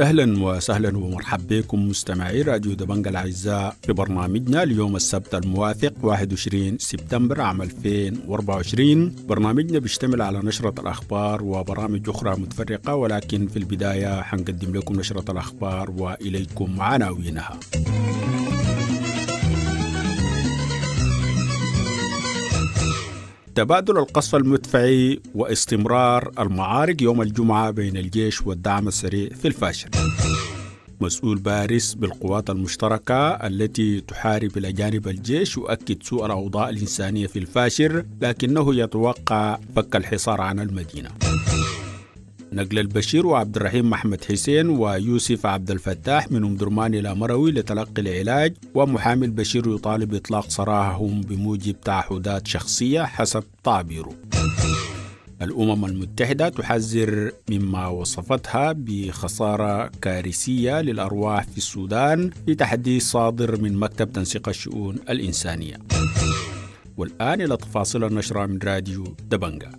أهلا وسهلا ومرحبا بكم مستمعي راديو دبنج الأعزاء في برنامجنا اليوم السبت الموافق 21 سبتمبر عام 2024 برنامجنا بيشتمل على نشرة الأخبار وبرامج أخرى متفرقة ولكن في البداية حنقدم لكم نشرة الأخبار وإليكم عناوينها تبادل القصف المدفعي واستمرار المعارك يوم الجمعة بين الجيش والدعم السريع في الفاشر مسؤول باريس بالقوات المشتركة التي تحارب إلى جانب الجيش يؤكد سوء الأوضاع الإنسانية في الفاشر لكنه يتوقع فك الحصار عن المدينة نقل البشير وعبد الرحيم أحمد حسين ويوسف عبد الفتاح من أم درمان إلى مروي لتلقي العلاج ومحامي البشير يطالب إطلاق سراحهم بموجب تعهدات شخصية حسب تعبيره الأمم المتحدة تحذر مما وصفتها بخسارة كارثية للأرواح في السودان في تحديث صادر من مكتب تنسيق الشؤون الإنسانية والآن إلى تفاصيل النشرة من راديو دبنجا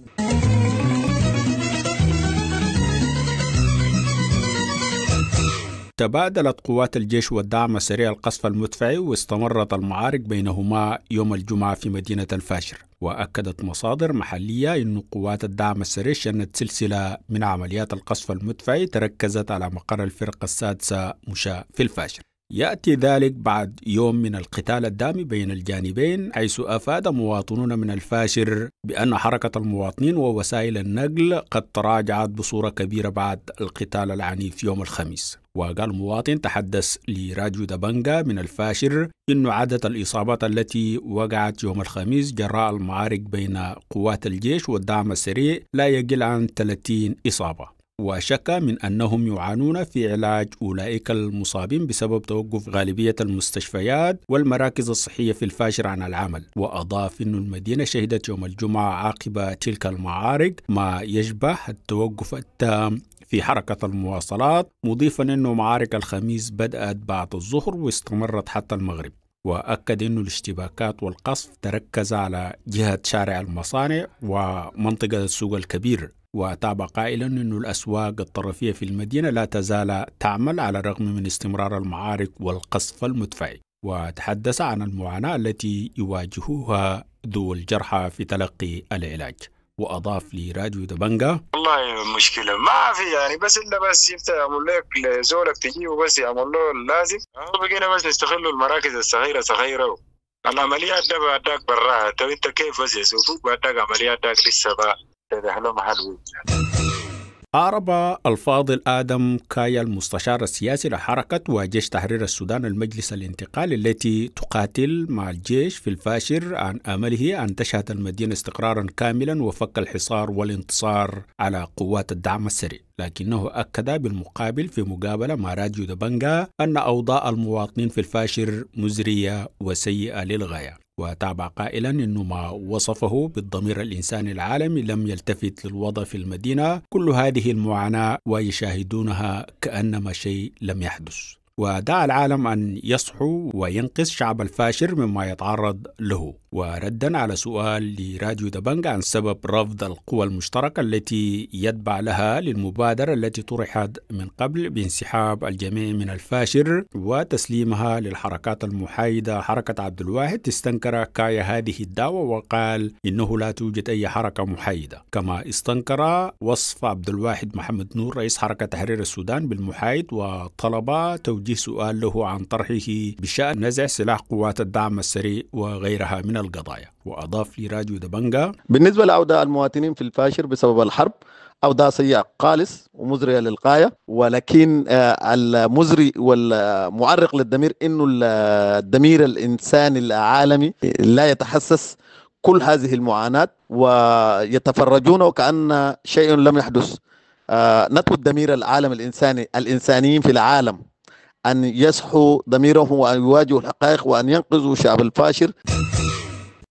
تبادلت قوات الجيش والدعم سريع القصف المدفعي واستمرت المعارك بينهما يوم الجمعة في مدينة الفاشر وأكدت مصادر محلية أن قوات الدعم السريع شنت سلسلة من عمليات القصف المدفعي تركزت على مقر الفرقة السادسة مشاة في الفاشر يأتي ذلك بعد يوم من القتال الدامي بين الجانبين حيث أفاد مواطنون من الفاشر بأن حركة المواطنين ووسائل النقل قد تراجعت بصورة كبيرة بعد القتال العنيف يوم الخميس وقال مواطن تحدث لراجو دبنجا من الفاشر إن عدد الإصابات التي وقعت يوم الخميس جراء المعارك بين قوات الجيش والدعم السريع لا يقل عن 30 إصابة وشك من أنهم يعانون في علاج أولئك المصابين بسبب توقف غالبية المستشفيات والمراكز الصحية في الفاجر عن العمل وأضاف أن المدينة شهدت يوم الجمعة عقب تلك المعارك ما يشبه التوقف التام في حركة المواصلات مضيفا أن معارك الخميس بدأت بعد الظهر واستمرت حتى المغرب وأكد أن الاشتباكات والقصف تركز على جهة شارع المصانع ومنطقة السوق الكبير وأتابع قائلا أن الأسواق الطرفية في المدينة لا تزال تعمل على الرغم من استمرار المعارك والقصف المدفعي وتحدث عن المعاناة التي يواجهها ذو الجرحى في تلقي العلاج واضاف لراديو دبنجا والله مشكله ما في يعني بس الا بس انت يعمل لك زولك تجيبه بس يعمل له اللازم بقينا بس نستغلوا المراكز الصغيره صغيره العمليات ده بعدك براها طب انت كيف بس يا بعدك عمليات ده لسه بقى لهم حلوين أعرب الفاضل آدم كايا المستشار السياسي لحركة وجيش تحرير السودان المجلس الانتقالي التي تقاتل مع الجيش في الفاشر عن أمله أن تشهد المدينة استقرارا كاملا وفك الحصار والانتصار على قوات الدعم السري لكنه أكد بالمقابل في مقابلة مع راديو دبنجا أن أوضاع المواطنين في الفاشر مزرية وسيئة للغاية وتابع قائلا أن ما وصفه بالضمير الإنساني العالمي لم يلتفت للوضع في المدينة كل هذه المعاناة ويشاهدونها كأنما شيء لم يحدث ودعا العالم أن يصحو وينقذ شعب الفاشر مما يتعرض له وردا على سؤال لراديو دبنج عن سبب رفض القوى المشتركة التي يتبع لها للمبادرة التي طرحت من قبل بانسحاب الجميع من الفاشر وتسليمها للحركات المحايدة حركة عبد الواحد استنكر كايا هذه الدعوة وقال إنه لا توجد أي حركة محايدة كما استنكر وصف عبد الواحد محمد نور رئيس حركة تحرير السودان بالمحايد وطلب توجيه يأتي سؤال له عن طرحه بشأن نزع سلاح قوات الدعم السريع وغيرها من القضايا وأضاف لراديو دبنجا بالنسبة لعودة المواطنين في الفاشر بسبب الحرب أعداء سيئة قالص ومزرية للغاية ولكن آه، المزري والمعرق للضمير إنه الضمير الإنساني العالمي لا يتحسس كل هذه المعاناة ويتفرجون وكأن شيء لم يحدث آه، نتو الدمير العالم الإنساني الإنسانيين في العالم أن يصحوا ضميرهم وأن يواجهوا الحقائق وأن ينقذوا الشعب الفاشر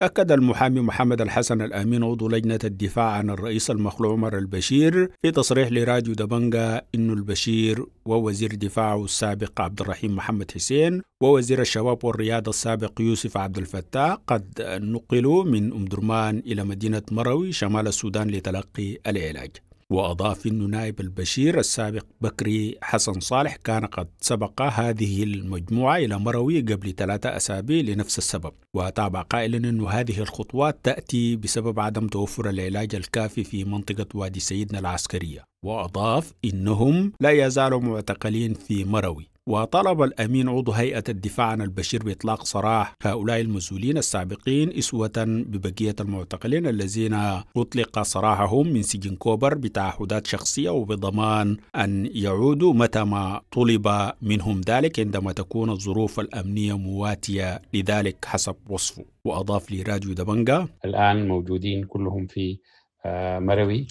أكد المحامي محمد الحسن الأمين عضو لجنة الدفاع عن الرئيس المخلوع عمر البشير في تصريح لراديو دبنجا أن البشير ووزير دفاعه السابق عبد الرحيم محمد حسين ووزير الشباب والرياضة السابق يوسف عبد الفتاح قد نقلوا من أم درمان إلى مدينة مروي شمال السودان لتلقي العلاج وأضاف أن نائب البشير السابق بكري حسن صالح كان قد سبق هذه المجموعة إلى مروي قبل ثلاثة أسابيع لنفس السبب وتابع قائلا أن هذه الخطوات تأتي بسبب عدم توفر العلاج الكافي في منطقة وادي سيدنا العسكرية وأضاف إنهم لا يزالوا معتقلين في مروي وطلب الأمين عضو هيئة الدفاع عن البشير بإطلاق سراح هؤلاء المسؤولين السابقين إسوة ببقية المعتقلين الذين أطلق سراحهم من سجن كوبر بتعهدات شخصية وبضمان أن يعودوا متى ما طلب منهم ذلك عندما تكون الظروف الأمنية مواتية لذلك حسب وصفه وأضاف لي دبنجا الآن موجودين كلهم في آه، مروي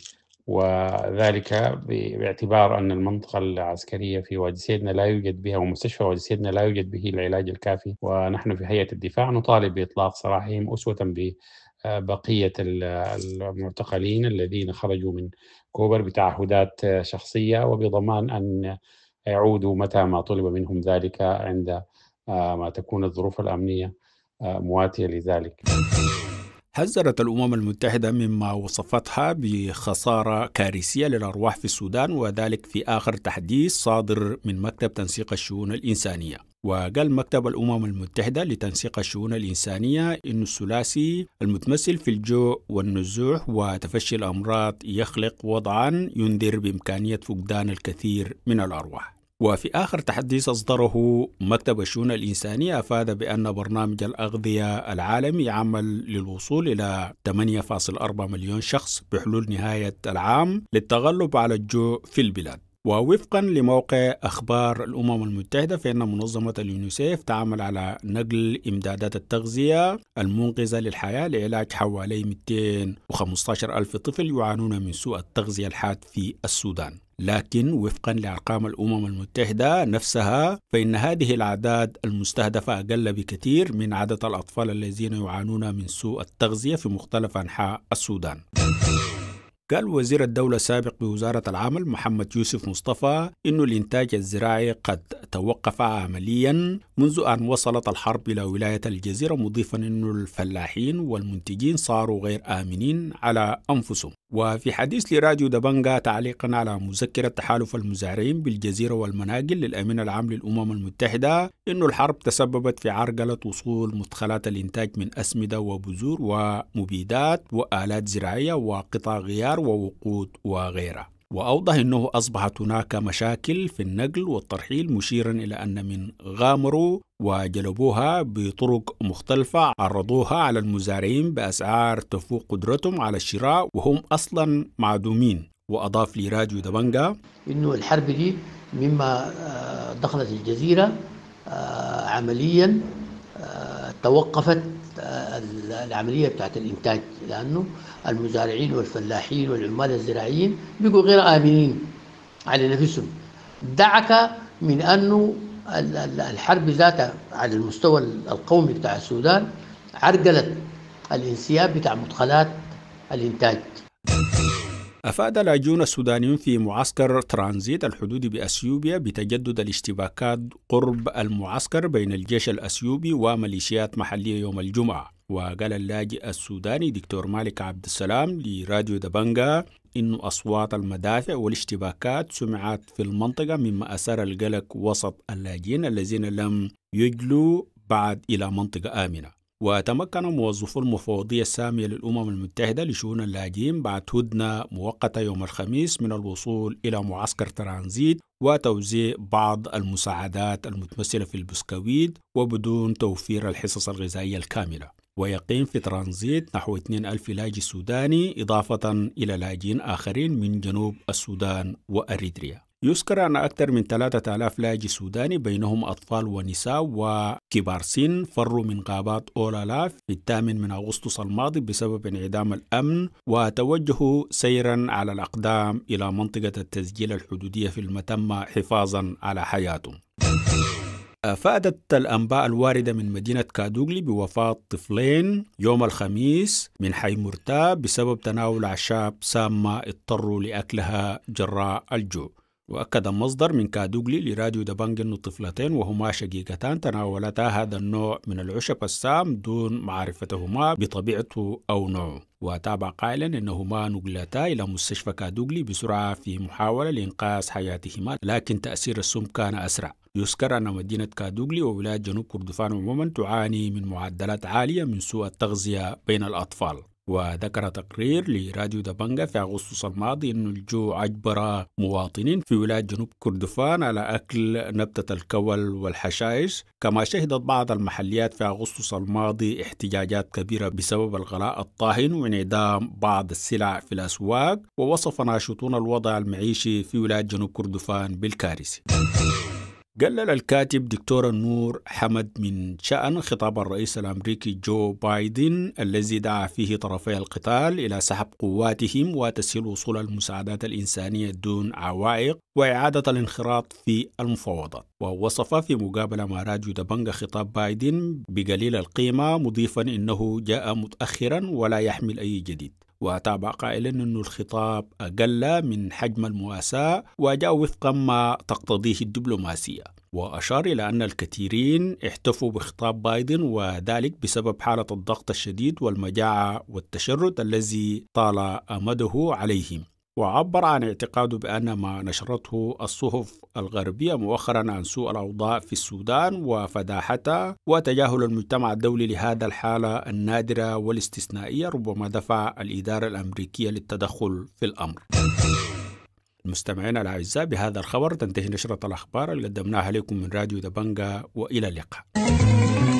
وذلك باعتبار أن المنطقة العسكرية في وادي سيدنا لا يوجد بها ومستشفى وادي سيدنا لا يوجد به العلاج الكافي ونحن في هيئة الدفاع نطالب بإطلاق سراحهم أسوة ببقيه آه، المعتقلين الذين خرجوا من كوبر بتعهدات شخصية وبضمان أن يعودوا متى ما طلب منهم ذلك عند آه، ما تكون الظروف الأمنية آه، مواتية لذلك حذرت الأمم المتحدة مما وصفتها بخسارة كارثية للأرواح في السودان وذلك في آخر تحديث صادر من مكتب تنسيق الشؤون الإنسانية وقال مكتب الأمم المتحدة لتنسيق الشؤون الإنسانية أن الثلاثي المتمثل في الجوع والنزوح وتفشي الأمراض يخلق وضعا ينذر بإمكانية فقدان الكثير من الأرواح وفي آخر تحديث أصدره مكتب الشؤون الإنسانية أفاد بأن برنامج الأغذية العالمي عمل للوصول إلى 8.4 مليون شخص بحلول نهاية العام للتغلب على الجوع في البلاد ووفقا لموقع أخبار الأمم المتحدة فإن منظمة اليونيسيف تعمل على نقل إمدادات التغذية المنقذة للحياة لعلاج حوالي 215 ألف طفل يعانون من سوء التغذية الحاد في السودان لكن وفقا لأرقام الأمم المتحدة نفسها فإن هذه الأعداد المستهدفة أقل بكثير من عدد الأطفال الذين يعانون من سوء التغذية في مختلف أنحاء السودان قال وزير الدولة السابق بوزارة العمل محمد يوسف مصطفى إنه الإنتاج الزراعي قد توقف عمليا منذ أن وصلت الحرب إلى ولاية الجزيرة مضيفا أن الفلاحين والمنتجين صاروا غير آمنين على أنفسهم وفي حديث لراديو دبنجا تعليقا على مذكرة تحالف المزارعين بالجزيرة والمناقل للأمين العام للأمم المتحدة أن الحرب تسببت في عرقلة وصول مدخلات الإنتاج من أسمدة وبذور ومبيدات وآلات زراعية وقطع غيار أشجار ووقود وغيرها وأوضح أنه أصبحت هناك مشاكل في النقل والترحيل مشيرا إلى أن من غامروا وجلبوها بطرق مختلفة عرضوها على المزارعين بأسعار تفوق قدرتهم على الشراء وهم أصلا معدومين وأضاف لي راجو دبنجا إنه الحرب دي مما آه، دخلت الجزيرة آه، عمليا آه، توقفت العملية بتاعت الإنتاج لأنه المزارعين والفلاحين والعمال الزراعيين بيقوا غير آمنين على نفسهم دعك من أنه الحرب ذاتها على المستوى القومي بتاع السودان عرقلت الانسياب بتاع مدخلات الإنتاج أفاد لاجون السودانيون في معسكر ترانزيت الحدود بأثيوبيا بتجدد الاشتباكات قرب المعسكر بين الجيش الأثيوبي وميليشيات محلية يوم الجمعة وقال اللاجئ السوداني دكتور مالك عبد السلام لراديو دبنجا إن أصوات المدافع والاشتباكات سمعت في المنطقة مما أثار القلق وسط اللاجئين الذين لم يجلوا بعد إلى منطقة آمنة وتمكن موظفو المفوضية السامية للأمم المتحدة لشؤون اللاجئين بعد هدنة مؤقتة يوم الخميس من الوصول إلى معسكر ترانزيت وتوزيع بعض المساعدات المتمثلة في البسكويت وبدون توفير الحصص الغذائية الكاملة ويقيم في ترانزيت نحو 2000 لاجئ سوداني إضافة إلى لاجئين آخرين من جنوب السودان وأريتريا يذكر أن أكثر من 3000 لاجئ سوداني بينهم أطفال ونساء وكبار سن فروا من غابات أولالا في الثامن من أغسطس الماضي بسبب انعدام الأمن وتوجهوا سيرا على الأقدام إلى منطقة التسجيل الحدودية في المتمة حفاظا على حياتهم أفادت الأنباء الواردة من مدينة كادوغلي بوفاة طفلين يوم الخميس من حي مرتاب بسبب تناول أعشاب سامة اضطروا لأكلها جراء الجوع وأكد مصدر من كادوغلي لراديو دبانج أن الطفلتين وهما شقيقتان تناولتا هذا النوع من العشب السام دون معرفتهما بطبيعته أو نوعه وتابع قائلا أنهما نقلتا إلى مستشفى كادوغلي بسرعة في محاولة لإنقاذ حياتهما لكن تأثير السم كان أسرع يذكر أن مدينة كادوغلي وولاية جنوب كردفان عموما تعاني من معدلات عالية من سوء التغذية بين الأطفال وذكر تقرير لراديو دابنغا في أغسطس الماضي أن الجوع أجبر مواطنين في ولاية جنوب كردفان على أكل نبتة الكول والحشائش كما شهدت بعض المحليات في أغسطس الماضي احتجاجات كبيرة بسبب الغلاء الطاهن وانعدام بعض السلع في الأسواق ووصف ناشطون الوضع المعيشي في ولاية جنوب كردفان بالكارثة قلل الكاتب دكتور النور حمد من شأن خطاب الرئيس الأمريكي جو بايدن الذي دعا فيه طرفي القتال إلى سحب قواتهم وتسهيل وصول المساعدات الإنسانية دون عوائق وإعادة الانخراط في المفاوضات ووصف في مقابلة مع راديو دبنجا خطاب بايدن بقليل القيمة مضيفا إنه جاء متأخرا ولا يحمل أي جديد وتابع قائلا أن الخطاب أقل من حجم المواساة وجاء وفقا ما تقتضيه الدبلوماسية وأشار إلى أن الكثيرين احتفوا بخطاب بايدن وذلك بسبب حالة الضغط الشديد والمجاعة والتشرد الذي طال أمده عليهم وعبر عن اعتقاده بأن ما نشرته الصحف الغربية مؤخرا عن سوء الأوضاع في السودان وفداحتها وتجاهل المجتمع الدولي لهذا الحالة النادرة والاستثنائية ربما دفع الإدارة الأمريكية للتدخل في الأمر مستمعينا الأعزاء بهذا الخبر تنتهي نشرة الأخبار اللي قدمناها لكم من راديو دبنجا وإلى اللقاء